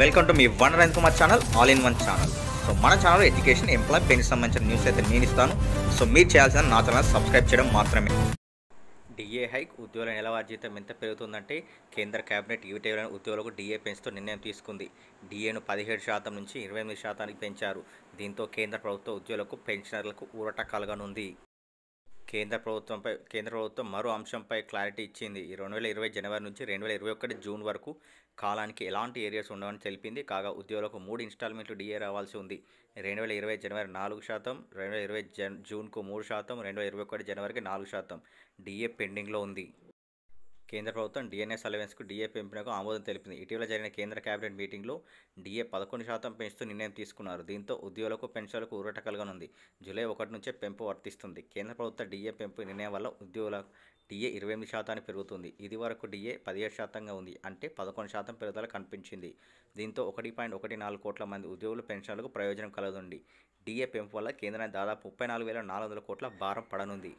welcome to మీ వన్ రైన్ Kumar channel all in one channel so మన ఛానల్ ఎడ్యుకేషన్ ఎంప్లాయ్ పెన్కి సంబంధించిన న్యూస్ అయితే నేను ఇస్తాను సో మీరు చేయాల్సిన నా ఛానల్ సబ్స్క్రైబ్ చేయడం మాత్రమే డిఏ హైక్ ఉద్యోగుల నెలవారి జీతం ఎంత పెరుగుతుందంటే కేంద్ర కేబినెట్ ఇటీవల ఉద్యోగులకు డిఏ పెంచుతూ నిర్ణయం తీసుకుంది డిఏను పదిహేడు శాతం నుంచి ఇరవై ఎనిమిది శాతానికి పెంచారు దీంతో కేంద్ర ప్రభుత్వ ఉద్యోగులకు పెన్షనర్లకు ఊరట కలగనుంది కేంద్ర ప్రభుత్వంపై కేంద్ర ప్రభుత్వం మరో అంశంపై క్లారిటీ ఇచ్చింది రెండు వేల ఇరవై జనవరి నుంచి రెండు వేల ఇరవై ఒకటి జూన్ వరకు కాలానికి ఎలాంటి ఏరియాస్ ఉండవని తెలిపింది కాగా ఉద్యోగులకు మూడు ఇన్స్టాల్మెంట్లు డిఏ రావాల్సి ఉంది రెండు వేల ఇరవై జనవరి నాలుగు శాతం రెండు వేల ఇరవై జన్ జూన్కు మూడు శాతం రెండు వేల ఇరవై ఒకటి జనవరికి నాలుగు శాతం డిఏ పెండింగ్లో ఉంది కేంద్ర ప్రభుత్వం డిఎన్ఎస్ అలవెన్స్కు డిఏ పెంపునకు ఆమోదం తెలిపింది ఇటీవల జరిగిన కేంద్ర కేబినెట్ మీటింగ్లో డిఏ పదకొండు శాతం పెంచుతూ నిర్ణయం తీసుకున్నారు దీంతో ఉద్యోగులకు పెన్షన్లకు ఊరట కలగనుంది జూలై ఒకటి నుంచే పెంపు వర్తిస్తుంది కేంద్ర ప్రభుత్వ డిఏ పెంపు నిర్ణయం వల్ల ఉద్యోగుల డిఏ ఇరవై ఎనిమిది శాతానికి పెరుగుతుంది ఇది వరకు డిఏ పదిహేడు శాతంగా ఉంది అంటే పదకొండు శాతం పెరుగుదల కనిపించింది దీంతో ఒకటి పాయింట్ ఒకటి నాలుగు కోట్ల మంది ఉద్యోగులు పెన్షన్లకు ప్రయోజనం కలుగుతుంది డిఏ పెంపు వల్ల కేంద్రానికి దాదాపు ముప్పై నాలుగు వేల నాలుగు వందల కోట్ల భారం పడనుంది